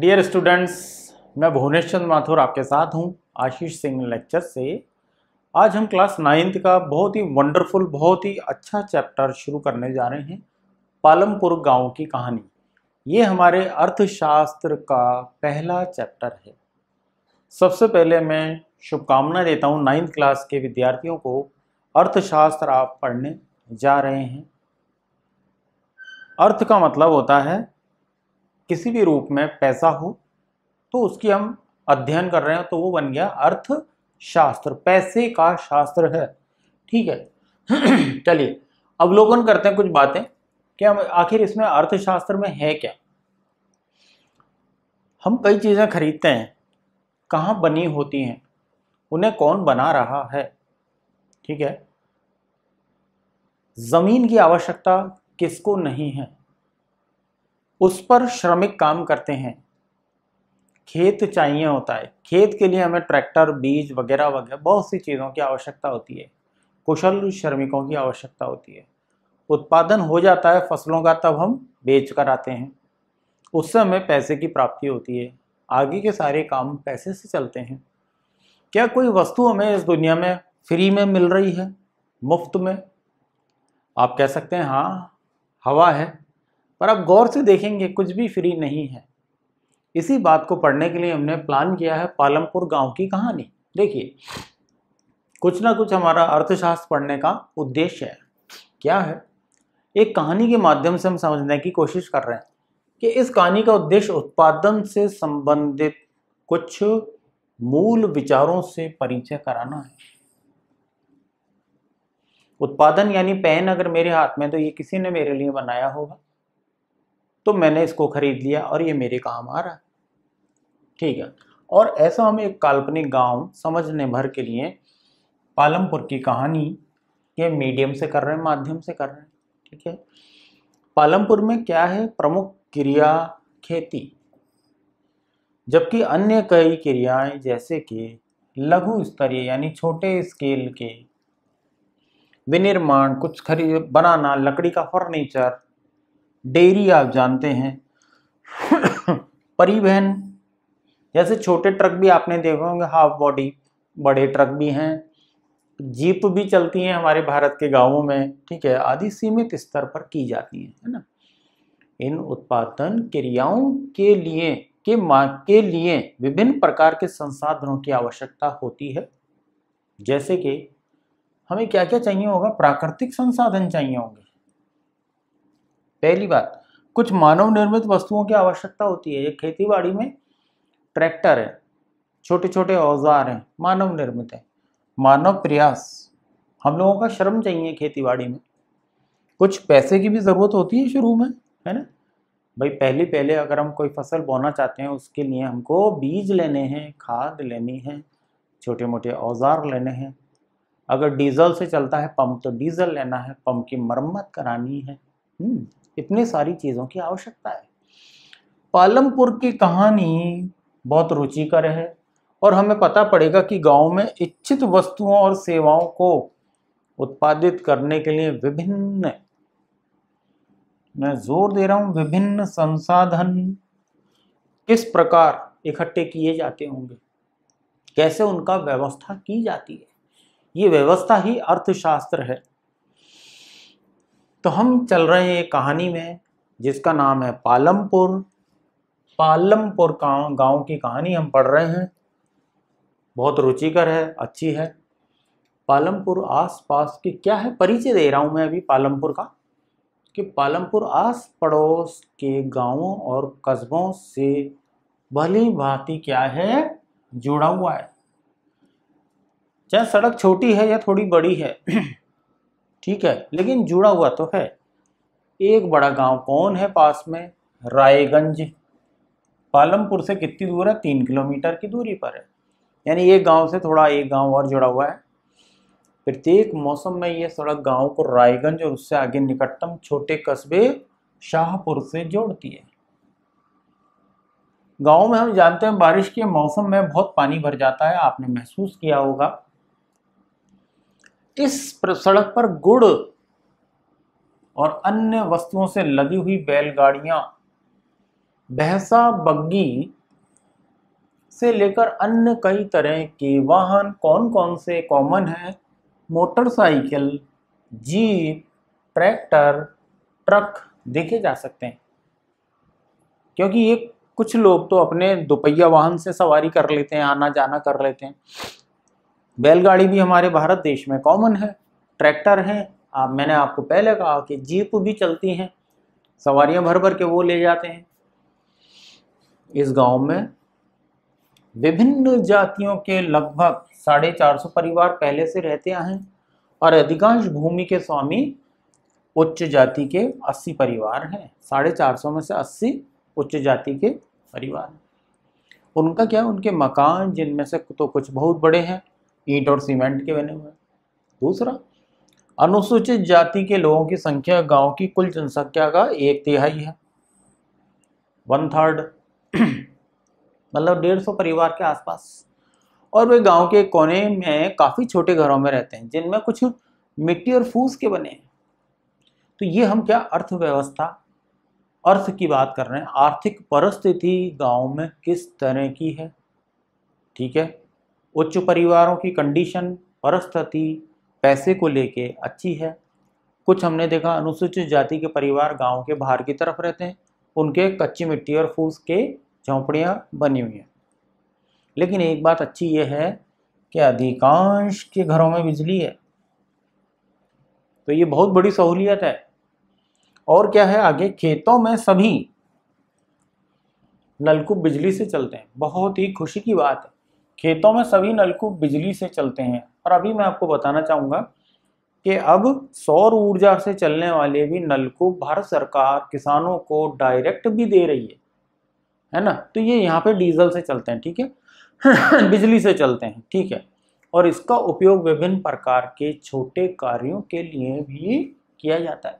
Dear students मैं भुवनेश चंद्र माथुर आपके साथ हूं आशीष सिंह लेक्चर से आज हम क्लास नाइन्थ का बहुत ही वंडरफुल बहुत ही अच्छा चैप्टर शुरू करने जा रहे हैं पालमपुर गांव की कहानी ये हमारे अर्थशास्त्र का पहला चैप्टर है सबसे पहले मैं शुभकामना देता हूँ नाइन्थ क्लास के विद्यार्थियों को अर्थशास्त्र आप पढ़ने जा रहे हैं अर्थ का मतलब होता है किसी भी रूप में पैसा हो तो उसकी हम अध्ययन कर रहे हैं तो वो बन गया अर्थशास्त्र पैसे का शास्त्र है ठीक है चलिए अवलोकन करते हैं कुछ बातें कि हम आखिर इसमें अर्थशास्त्र में है क्या हम कई चीज़ें खरीदते हैं कहाँ बनी होती हैं उन्हें कौन बना रहा है ठीक है ज़मीन की आवश्यकता किसको नहीं है उस पर श्रमिक काम करते हैं खेत चाहिए होता है खेत के लिए हमें ट्रैक्टर बीज वगैरह वगैरह बहुत सी चीज़ों की आवश्यकता होती है कुशल श्रमिकों की आवश्यकता होती है उत्पादन हो जाता है फसलों का तब हम बेच कर आते हैं उससे हमें पैसे की प्राप्ति होती है आगे के सारे काम पैसे से चलते हैं क्या कोई वस्तु हमें इस दुनिया में फ्री में मिल रही है मुफ्त में आप कह सकते हैं हाँ हवा है पर आप गौर से देखेंगे कुछ भी फ्री नहीं है इसी बात को पढ़ने के लिए हमने प्लान किया है पालमपुर गांव की कहानी देखिए कुछ ना कुछ हमारा अर्थशास्त्र पढ़ने का उद्देश्य है क्या है एक कहानी के माध्यम से हम समझने की कोशिश कर रहे हैं कि इस कहानी का उद्देश्य उत्पादन से संबंधित कुछ मूल विचारों से परिचय कराना है उत्पादन यानी पेन अगर मेरे हाथ में तो ये किसी ने मेरे लिए बनाया होगा तो मैंने इसको ख़रीद लिया और ये मेरे काम आ रहा है ठीक है और ऐसा हम एक काल्पनिक गांव समझने भर के लिए पालमपुर की कहानी ये मीडियम से कर रहे हैं माध्यम से कर रहे हैं ठीक है पालमपुर में क्या है प्रमुख क्रिया खेती जबकि अन्य कई क्रियाएं जैसे कि लघु स्तरीय यानी छोटे स्केल के विनिर्माण कुछ खरीद बनाना लकड़ी का फर्नीचर डेयरी आप जानते हैं परिवहन जैसे छोटे ट्रक भी आपने देखे होंगे हाफ बॉडी बड़े ट्रक भी हैं जीप भी चलती हैं हमारे भारत के गांवों में ठीक है आदि सीमित स्तर पर की जाती हैं है ना इन उत्पादन क्रियाओं के लिए के मा के लिए विभिन्न प्रकार के संसाधनों की आवश्यकता होती है जैसे कि हमें क्या क्या चाहिए होगा प्राकृतिक संसाधन चाहिए होंगे पहली बात कुछ मानव निर्मित वस्तुओं की आवश्यकता होती है ये खेती बाड़ी में ट्रैक्टर है छोटे छोटे औजार हैं मानव निर्मित है मानव प्रयास हम लोगों का श्रम चाहिए खेती बाड़ी में कुछ पैसे की भी ज़रूरत होती है शुरू में है ना भाई पहले पहले अगर हम कोई फसल बोना चाहते हैं उसके लिए हमको बीज लेने हैं खाद लेनी है छोटे मोटे औजार लेने हैं अगर डीजल से चलता है पंप तो डीजल लेना है पंप की मरम्मत करानी है हम्म। इतनी सारी चीज़ों की आवश्यकता है पालमपुर की कहानी बहुत रुचिकर है और हमें पता पड़ेगा कि गांव में इच्छित वस्तुओं और सेवाओं को उत्पादित करने के लिए विभिन्न मैं जोर दे रहा हूँ विभिन्न संसाधन किस प्रकार इकट्ठे किए जाते होंगे कैसे उनका व्यवस्था की जाती है ये व्यवस्था ही अर्थशास्त्र है तो हम चल रहे हैं कहानी में जिसका नाम है पालमपुर पालमपुर गाँव गाँव की कहानी हम पढ़ रहे हैं बहुत रुचिकर है अच्छी है पालमपुर आस पास की क्या है परिचय दे रहा हूँ मैं अभी पालमपुर का कि पालमपुर आस पड़ोस के गांवों और कस्बों से भली भांति क्या है जुड़ा हुआ है चाहे सड़क छोटी है या थोड़ी बड़ी है ठीक है लेकिन जुड़ा हुआ तो है एक बड़ा गांव कौन है पास में रायगंज पालमपुर से कितनी दूर है तीन किलोमीटर की दूरी पर है यानी एक गांव से थोड़ा एक गांव और जुड़ा हुआ है प्रत्येक मौसम में यह सड़क गांव को रायगंज और उससे आगे निकटतम छोटे कस्बे शाहपुर से जोड़ती है गांव में हम जानते हैं बारिश के मौसम में बहुत पानी भर जाता है आपने महसूस किया होगा इस सड़क पर गुड़ और अन्य वस्तुओं से लदी हुई बैलगाड़ियां बहसा बग्गी से लेकर अन्य कई तरह के वाहन कौन कौन से कॉमन हैं मोटरसाइकिल जीप ट्रैक्टर ट्रक देखे जा सकते हैं क्योंकि ये कुछ लोग तो अपने दोपहिया वाहन से सवारी कर लेते हैं आना जाना कर लेते हैं बैलगाड़ी भी हमारे भारत देश में कॉमन है ट्रैक्टर हैं आप मैंने आपको पहले कहा कि जीप भी चलती हैं सवारियां भर भर के वो ले जाते हैं इस गांव में विभिन्न जातियों के लगभग साढ़े चार सौ परिवार पहले से रहते आए हैं और अधिकांश भूमि के स्वामी उच्च जाति के अस्सी परिवार हैं साढ़े चार सौ में से अस्सी उच्च जाति के परिवार उनका क्या उनके मकान जिनमें से तो कुछ बहुत बड़े हैं ईंट और सीमेंट के बने हुए दूसरा अनुसूचित जाति के लोगों की संख्या गांव की कुल जनसंख्या का एक तिहाई है वन थर्ड मतलब डेढ़ सौ परिवार के आसपास और वे गांव के कोने में काफ़ी छोटे घरों में रहते हैं जिनमें कुछ मिट्टी और फूस के बने हैं तो ये हम क्या अर्थव्यवस्था अर्थ की बात कर रहे हैं आर्थिक परिस्थिति गांव में किस तरह की है ठीक है उच्च परिवारों की कंडीशन परस्थिति पैसे को लेके अच्छी है कुछ हमने देखा अनुसूचित जाति के परिवार गांव के बाहर की तरफ रहते हैं उनके कच्ची मिट्टी और फूस के झोंपड़ियाँ बनी हुई हैं लेकिन एक बात अच्छी यह है कि अधिकांश के घरों में बिजली है तो ये बहुत बड़ी सहूलियत है और क्या है आगे खेतों में सभी नलकूप बिजली से चलते हैं बहुत ही खुशी की बात है खेतों में सभी नलकूप बिजली से चलते हैं और अभी मैं आपको बताना चाहूँगा कि अब सौर ऊर्जा से चलने वाले भी नलकूप भारत सरकार किसानों को डायरेक्ट भी दे रही है है ना तो ये यहाँ पे डीजल से चलते हैं ठीक है बिजली से चलते हैं ठीक है और इसका उपयोग विभिन्न प्रकार के छोटे कार्यों के लिए भी किया जाता है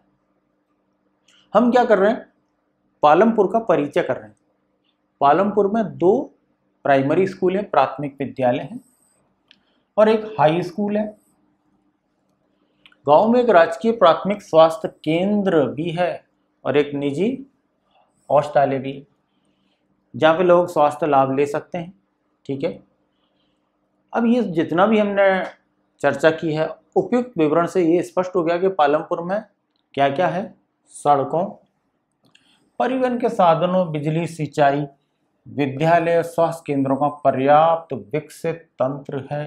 हम क्या कर रहे हैं पालमपुर का परिचय कर रहे हैं पालमपुर में दो प्राइमरी स्कूल है प्राथमिक विद्यालय है और एक हाई स्कूल है गांव में एक राजकीय प्राथमिक स्वास्थ्य केंद्र भी है और एक निजी औषधालय भी है जहाँ पे लोग स्वास्थ्य लाभ ले सकते हैं ठीक है अब ये जितना भी हमने चर्चा की है उपयुक्त विवरण से ये स्पष्ट हो गया कि पालमपुर में क्या क्या है सड़कों परिवहन के साधनों बिजली सिंचाई विद्यालय स्वास्थ्य केंद्रों का पर्याप्त विकसित तंत्र है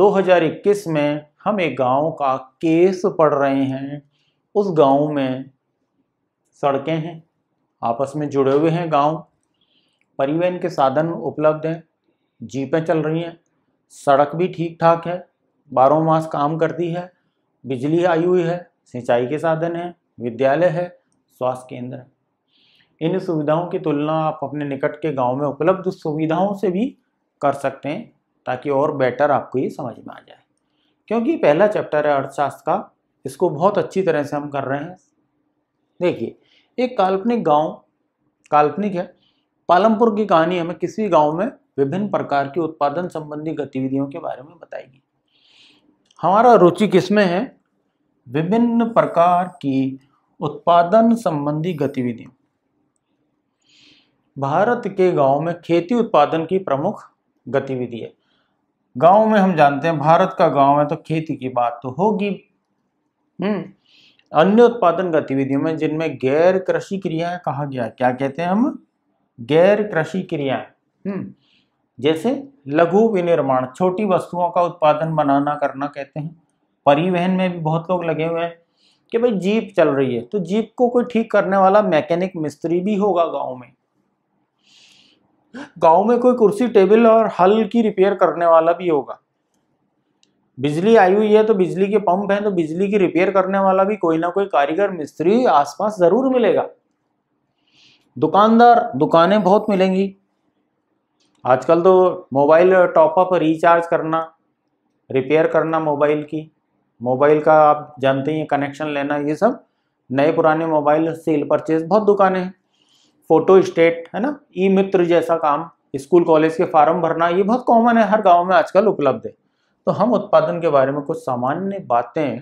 2021 में हम एक गांव का केस पढ़ रहे हैं उस गांव में सड़कें हैं आपस में जुड़े हुए हैं गांव परिवहन के साधन उपलब्ध हैं जीपें चल रही हैं सड़क भी ठीक ठाक है बारह मास काम करती है बिजली आई हुई है सिंचाई के साधन हैं विद्यालय है स्वास्थ्य केंद्र है इन सुविधाओं की तुलना आप अपने निकट के गांव में उपलब्ध सुविधाओं से भी कर सकते हैं ताकि और बेटर आपको ये समझ में आ जाए क्योंकि पहला चैप्टर है अर्थशास्त्र का इसको बहुत अच्छी तरह से हम कर रहे हैं देखिए एक काल्पनिक गांव काल्पनिक है पालमपुर की कहानी हमें किसी गांव में विभिन्न प्रकार की उत्पादन संबंधी गतिविधियों के बारे में बताएगी हमारा रुचि किसमें है विभिन्न प्रकार की उत्पादन संबंधी गतिविधियों भारत के गांव में खेती उत्पादन की प्रमुख गतिविधि है गांव में हम जानते हैं भारत का गांव है तो खेती की बात तो होगी हम्म अन्य उत्पादन गतिविधियों में जिनमें गैर कृषि क्रियाएं कहा गया क्या कहते हैं हम गैर कृषि क्रियाएं हम्म जैसे लघु विनिर्माण छोटी वस्तुओं का उत्पादन बनाना करना कहते हैं परिवहन में भी बहुत लोग लगे हुए हैं कि भाई जीप चल रही है तो जीप को कोई ठीक करने वाला मैकेनिक मिस्त्री भी होगा गांव में गांव में कोई कुर्सी टेबल और हल की रिपेयर करने वाला भी होगा बिजली आई हुई है तो बिजली के पंप हैं तो बिजली की रिपेयर करने वाला भी कोई ना कोई कारीगर मिस्त्री आसपास जरूर मिलेगा दुकानदार दुकानें बहुत मिलेंगी आजकल तो मोबाइल टॉपअप रिचार्ज करना रिपेयर करना मोबाइल की मोबाइल का आप जानते ही कनेक्शन लेना ये सब नए पुराने मोबाइल सेल परचेज बहुत दुकानें हैं फोटो स्टेट है ना ई मित्र जैसा काम स्कूल कॉलेज के फार्म भरना ये बहुत कॉमन है हर गांव में आजकल उपलब्ध है तो हम उत्पादन के बारे में कुछ सामान्य बातें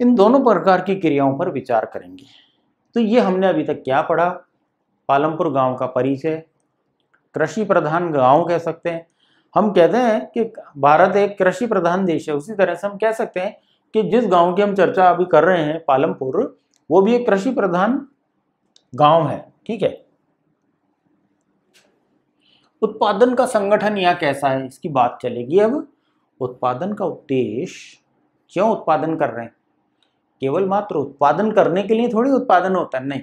इन दोनों प्रकार की क्रियाओं पर विचार करेंगे तो ये हमने अभी तक क्या पढ़ा पालमपुर गांव का परिचय कृषि प्रधान गांव कह सकते हैं हम कहते हैं कि भारत एक कृषि प्रधान देश है उसी तरह से हम कह सकते हैं कि जिस गांव की हम चर्चा अभी कर रहे हैं पालमपुर वो भी एक कृषि प्रधान गांव है ठीक है उत्पादन का संगठन यहाँ कैसा है इसकी बात चलेगी अब उत्पादन का उद्देश्य क्यों उत्पादन कर रहे हैं केवल मात्र उत्पादन करने के लिए थोड़ी उत्पादन होता है नहीं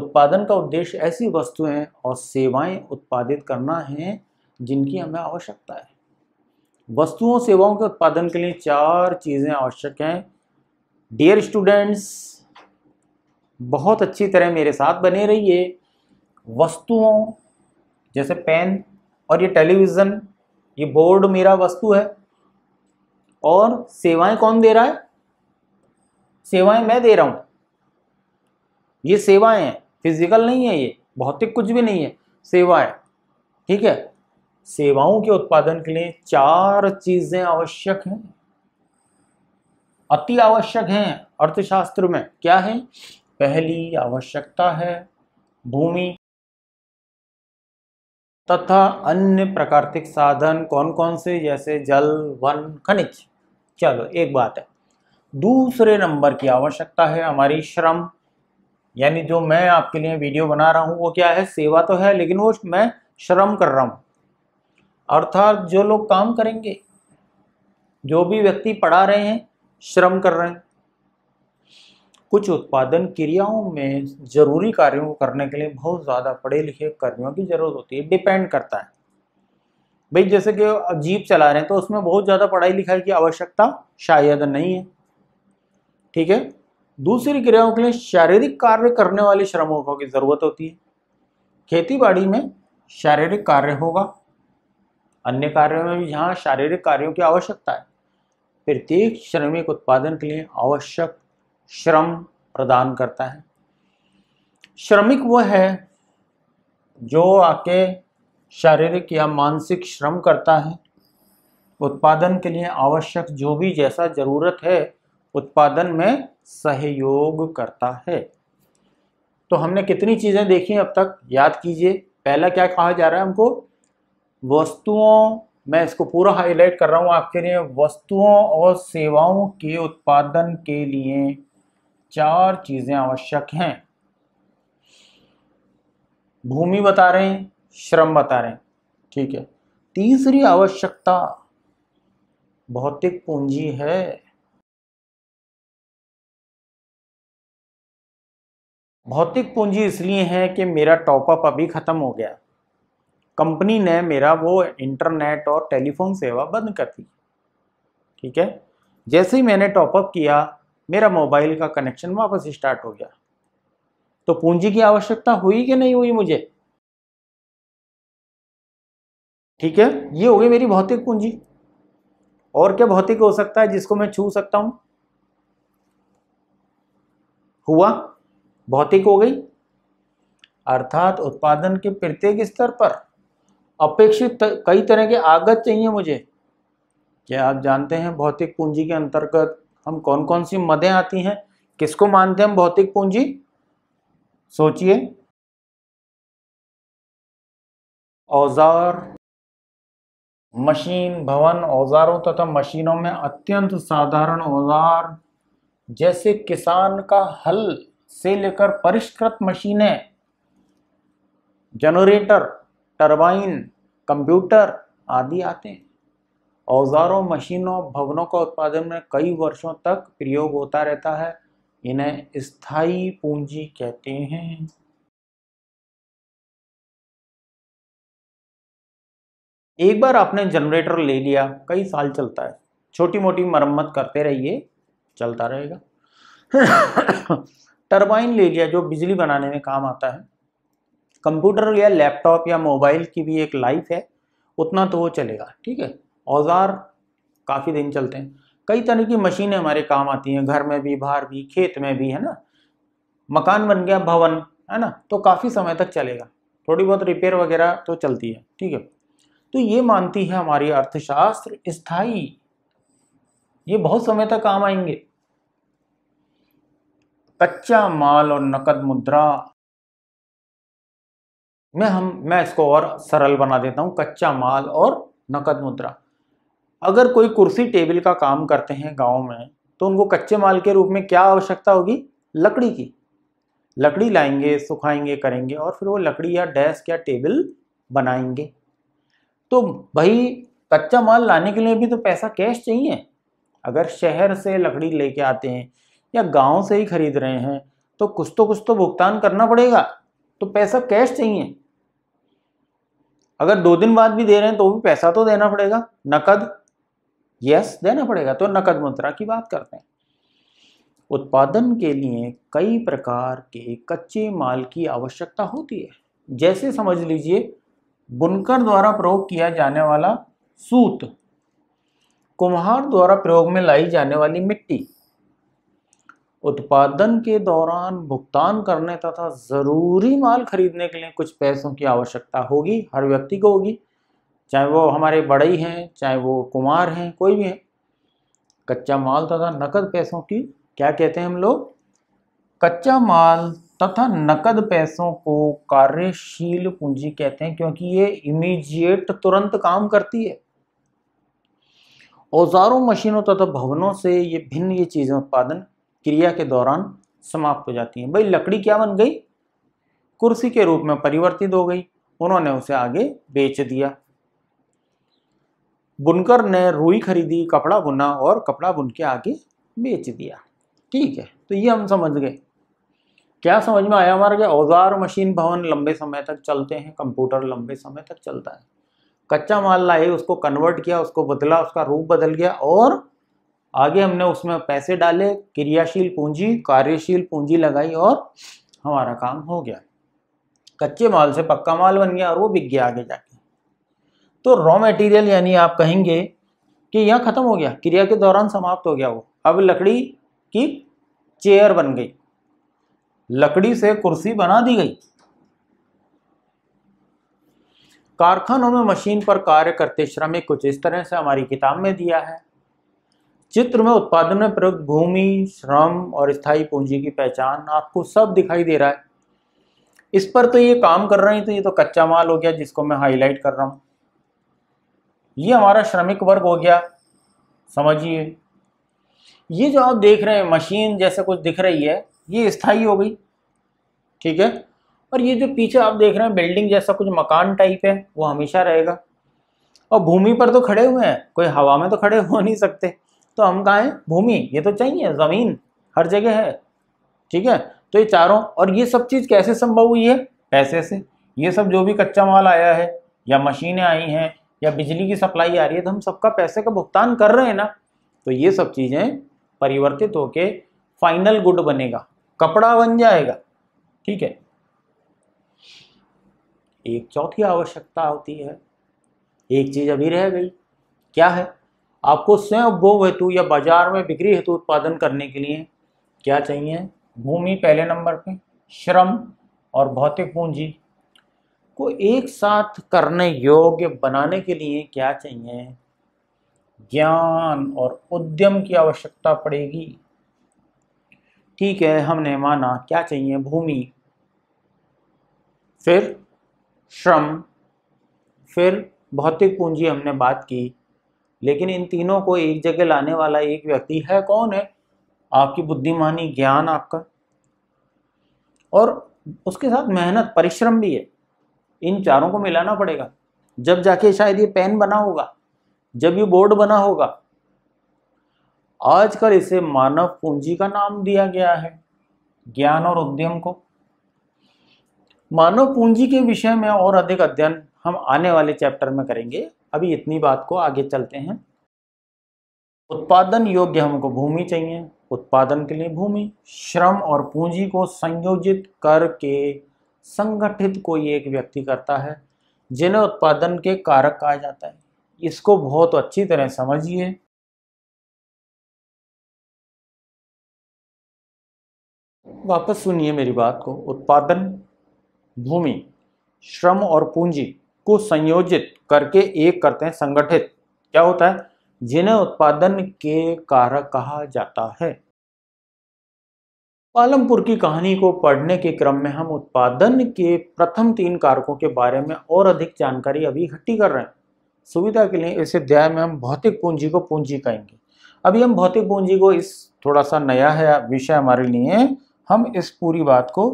उत्पादन का उद्देश्य ऐसी वस्तुएं और सेवाएं उत्पादित करना है जिनकी हमें आवश्यकता है वस्तुओं सेवाओं के उत्पादन के लिए चार चीज़ें आवश्यक हैं डियर स्टूडेंट्स बहुत अच्छी तरह मेरे साथ बने रहिए वस्तुओं जैसे पेन और ये टेलीविज़न ये बोर्ड मेरा वस्तु है और सेवाएं कौन दे रहा है सेवाएं मैं दे रहा हूँ ये सेवाएं हैं फिजिकल नहीं है ये भौतिक कुछ भी नहीं है सेवा है ठीक है सेवाओं के उत्पादन के लिए चार चीजें आवश्यक हैं अति आवश्यक हैं अर्थशास्त्र में क्या है पहली आवश्यकता है भूमि तथा अन्य प्राकृतिक साधन कौन कौन से जैसे जल वन खनिज चलो एक बात है दूसरे नंबर की आवश्यकता है हमारी श्रम यानी जो मैं आपके लिए वीडियो बना रहा हूँ वो क्या है सेवा तो है लेकिन वो मैं श्रम कर रहा हूँ अर्थात जो लोग काम करेंगे जो भी व्यक्ति पढ़ा रहे हैं श्रम कर रहे हैं कुछ उत्पादन क्रियाओं में ज़रूरी कार्यों को करने के लिए बहुत ज़्यादा पढ़े लिखे कर्मियों की ज़रूरत होती है डिपेंड करता है भाई जैसे कि जीप चला रहे हैं तो उसमें बहुत ज़्यादा पढ़ाई लिखाई की आवश्यकता शायद नहीं है ठीक है दूसरी क्रियाओं के लिए शारीरिक कार्य करने वाले श्रमिकों की ज़रूरत होती है खेतीबाड़ी में शारीरिक कार्य होगा अन्य कार्यों में भी जहाँ शारीरिक कार्यों की आवश्यकता है प्रत्येक श्रमिक उत्पादन के लिए आवश्यक श्रम प्रदान करता है श्रमिक वह है जो आके शारीरिक या मानसिक श्रम करता है उत्पादन के लिए आवश्यक जो भी जैसा ज़रूरत है उत्पादन में सहयोग करता है तो हमने कितनी चीज़ें देखी अब तक याद कीजिए पहला क्या कहा जा रहा है हमको वस्तुओं मैं इसको पूरा हाईलाइट कर रहा हूँ आपके लिए वस्तुओं और सेवाओं के उत्पादन के लिए चार चीजें आवश्यक हैं भूमि बता रहे हैं श्रम बता रहे हैं ठीक है तीसरी आवश्यकता भौतिक पूंजी है भौतिक पूंजी इसलिए है कि मेरा टॉपअप अभी ख़त्म हो गया कंपनी ने मेरा वो इंटरनेट और टेलीफोन सेवा बंद कर दी ठीक है जैसे ही मैंने टॉपअप किया मेरा मोबाइल का कनेक्शन वापस स्टार्ट हो गया तो पूंजी की आवश्यकता हुई कि नहीं हुई मुझे ठीक है ये हो गई मेरी भौतिक पूंजी और क्या भौतिक हो सकता है जिसको मैं छू सकता हूं हुआ भौतिक हो गई अर्थात उत्पादन के प्रत्येक स्तर पर अपेक्षित कई तरह के आगत चाहिए मुझे क्या आप जानते हैं भौतिक पूंजी के अंतर्गत हम कौन कौन सी मदें आती हैं किसको मानते हैं हम भौतिक पूंजी सोचिए औजार मशीन भवन औजारों तथा मशीनों में अत्यंत साधारण औजार जैसे किसान का हल से लेकर परिष्कृत मशीनें जनरेटर टरबाइन कंप्यूटर आदि आते हैं औजारों मशीनों भवनों का उत्पादन में कई वर्षों तक प्रयोग होता रहता है इन्हें स्थायी पूंजी कहते हैं एक बार आपने जनरेटर ले लिया कई साल चलता है छोटी मोटी मरम्मत करते रहिए चलता रहेगा टरबाइन ले लिया जो बिजली बनाने में काम आता है कंप्यूटर या लैपटॉप या मोबाइल की भी एक लाइफ है उतना तो वो चलेगा ठीक है औज़ार काफ़ी दिन चलते हैं कई तरह की मशीनें हमारे काम आती हैं घर में भी बाहर भी खेत में भी है ना मकान बन गया भवन है ना तो काफ़ी समय तक चलेगा थोड़ी बहुत रिपेयर वगैरह तो चलती है ठीक है तो ये मानती है हमारी अर्थशास्त्र स्थाई ये बहुत समय तक काम आएंगे कच्चा माल और नकद मुद्रा मैं हम मैं इसको और सरल बना देता हूँ कच्चा माल और नकद मुद्रा अगर कोई कुर्सी टेबल का काम करते हैं गाँव में तो उनको कच्चे माल के रूप में क्या आवश्यकता होगी लकड़ी की लकड़ी लाएंगे सुखाएंगे करेंगे और फिर वो लकड़ी या डेस्क या टेबल बनाएंगे तो भाई कच्चा माल लाने के लिए भी तो पैसा कैश चाहिए अगर शहर से लकड़ी लेके आते हैं या गांव से ही खरीद रहे हैं तो कुछ तो कुछ तो भुगतान करना पड़ेगा तो पैसा कैश चाहिए अगर दो दिन बाद भी दे रहे हैं तो भी पैसा तो देना पड़ेगा नकद यस देना पड़ेगा तो नकद मुद्रा की बात करते हैं उत्पादन के लिए कई प्रकार के कच्चे माल की आवश्यकता होती है जैसे समझ लीजिए बुनकर द्वारा प्रयोग किया जाने वाला सूत कुम्हार द्वारा प्रयोग में लाई जाने वाली मिट्टी उत्पादन के दौरान भुगतान करने तथा ज़रूरी माल खरीदने के लिए कुछ पैसों की आवश्यकता होगी हर व्यक्ति को होगी चाहे वो हमारे बड़ई हैं चाहे वो कुमार हैं कोई भी हैं कच्चा माल तथा नकद पैसों की क्या कहते हैं हम लोग कच्चा माल तथा नकद पैसों को कार्यशील पूंजी कहते हैं क्योंकि ये इमीजिएट तुरंत काम करती है औजारों मशीनों तथा भवनों से ये भिन्न ये चीज़ें उत्पादन क्रिया के दौरान समाप्त हो जाती हैं भाई लकड़ी क्या बन गई कुर्सी के रूप में परिवर्तित हो गई उन्होंने उसे आगे बेच दिया बुनकर ने रुई खरीदी कपड़ा बुना और कपड़ा बुन के आगे बेच दिया ठीक है तो ये हम समझ गए क्या समझ में आया हमारा क्या औजार मशीन भवन लंबे समय तक चलते हैं कंप्यूटर लंबे समय तक चलता है कच्चा माल लाए उसको कन्वर्ट किया उसको बदला उसका रूप बदल गया और आगे हमने उसमें पैसे डाले क्रियाशील पूंजी कार्यशील पूंजी लगाई और हमारा काम हो गया कच्चे माल से पक्का माल बन गया और वो बिक गया आगे जाके तो रॉ मटेरियल यानी आप कहेंगे कि यह ख़त्म हो गया क्रिया के दौरान समाप्त हो गया वो अब लकड़ी की चेयर बन गई लकड़ी से कुर्सी बना दी गई कारखानों में मशीन पर कार्य करते श्रमिक कुछ इस तरह से हमारी किताब में दिया है चित्र में उत्पादन में प्रयुक्त भूमि श्रम और स्थायी पूंजी की पहचान आपको सब दिखाई दे रहा है इस पर तो ये काम कर रहे हैं तो ये तो कच्चा माल हो गया जिसको मैं हाईलाइट कर रहा हूँ ये हमारा श्रमिक वर्ग हो गया समझिए ये जो आप देख रहे हैं मशीन जैसे कुछ दिख रही है ये स्थाई हो गई ठीक है और ये जो पीछे आप देख रहे हैं बिल्डिंग जैसा कुछ मकान टाइप है वो हमेशा रहेगा और भूमि पर तो खड़े हुए हैं कोई हवा में तो खड़े हो नहीं सकते तो हम कहा हैं भूमि ये तो चाहिए ज़मीन हर जगह है ठीक है तो ये चारों और ये सब चीज़ कैसे संभव हुई है पैसे से ये सब जो भी कच्चा माल आया है या मशीनें आई हैं या बिजली की सप्लाई आ रही है तो हम सबका पैसे का भुगतान कर रहे हैं ना तो ये सब चीज़ें परिवर्तित होके फाइनल गुड बनेगा कपड़ा बन जाएगा ठीक है एक चौथी आवश्यकता होती है एक चीज़ अभी रह गई क्या है आपको स्वयं उपभोग हेतु या बाजार में बिक्री हेतु उत्पादन करने के लिए क्या चाहिए भूमि पहले नंबर पे श्रम और भौतिक पूंजी को एक साथ करने योग्य बनाने के लिए क्या चाहिए ज्ञान और उद्यम की आवश्यकता पड़ेगी ठीक है हमने माना क्या चाहिए भूमि फिर श्रम फिर भौतिक पूंजी हमने बात की लेकिन इन तीनों को एक जगह लाने वाला एक व्यक्ति है कौन है आपकी बुद्धिमानी ज्ञान आपका और उसके साथ मेहनत परिश्रम भी है इन चारों को मिलाना पड़ेगा जब जाके शायद ये पेन बना होगा जब ये बोर्ड बना होगा आजकल इसे मानव पूंजी का नाम दिया गया है ज्ञान और उद्यम को मानव पूंजी के विषय में और अधिक अध्ययन हम आने वाले चैप्टर में करेंगे अभी इतनी बात को आगे चलते हैं उत्पादन योग्य हमको भूमि चाहिए उत्पादन के लिए भूमि श्रम और पूंजी को संयोजित करके संगठित कोई एक व्यक्ति करता है जिन्हें उत्पादन के कारक कहा जाता है इसको बहुत अच्छी तरह समझिए वापस सुनिए मेरी बात को उत्पादन भूमि श्रम और पूंजी को संयोजित करके एक करते हैं संगठित क्या होता है जिन्हें उत्पादन के कारक कहा जाता है पालमपुर की कहानी को पढ़ने के क्रम में हम उत्पादन के प्रथम तीन कारकों के बारे में और अधिक जानकारी अभी इकट्ठी कर रहे हैं सुविधा के लिए इस अध्याय में हम भौतिक पूंजी को पूंजी कहेंगे अभी हम भौतिक पूंजी को इस थोड़ा सा नया है विषय हमारे लिए हम इस पूरी बात को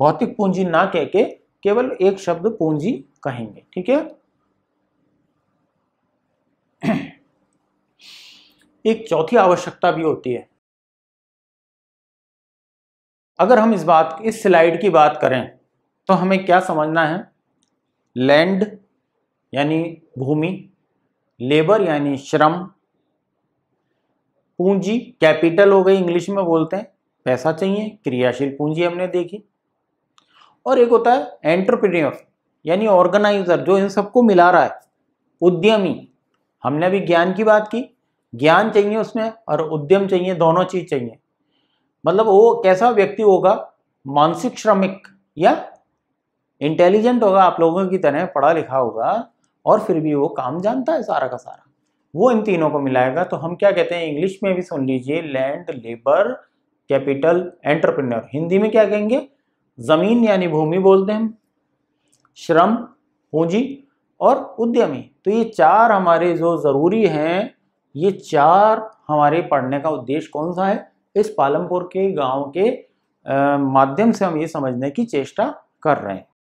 भौतिक पूंजी ना कह के केवल एक शब्द पूंजी कहेंगे ठीक है एक चौथी आवश्यकता भी होती है अगर हम इस बात इस स्लाइड की बात करें तो हमें क्या समझना है लैंड यानी भूमि लेबर यानी श्रम पूंजी कैपिटल हो गई इंग्लिश में बोलते हैं पैसा चाहिए क्रियाशील पूंजी हमने देखी और एक होता है एंटरप्रेन्योर यानी ऑर्गेनाइजर जो इन सबको मिला रहा है उद्यमी हमने अभी ज्ञान की बात की ज्ञान चाहिए उसमें और उद्यम चाहिए दोनों चीज़ चाहिए मतलब वो कैसा व्यक्ति होगा मानसिक श्रमिक या इंटेलिजेंट होगा आप लोगों की तरह पढ़ा लिखा होगा और फिर भी वो काम जानता है सारा का सारा वो इन तीनों को मिलाएगा तो हम क्या कहते हैं इंग्लिश में भी सुन लीजिए land labour capital entrepreneur Hindi में क्या कहेंगे जमीन यानी भूमि बोलते हैं श्रम पूंजी और उद्यमी तो ये चार हमारे जो ज़रूरी हैं ये चार हमारे पढ़ने का उद्देश्य कौन सा है इस पालमपुर के गांव के माध्यम से हम ये समझने की चेष्टा कर रहे हैं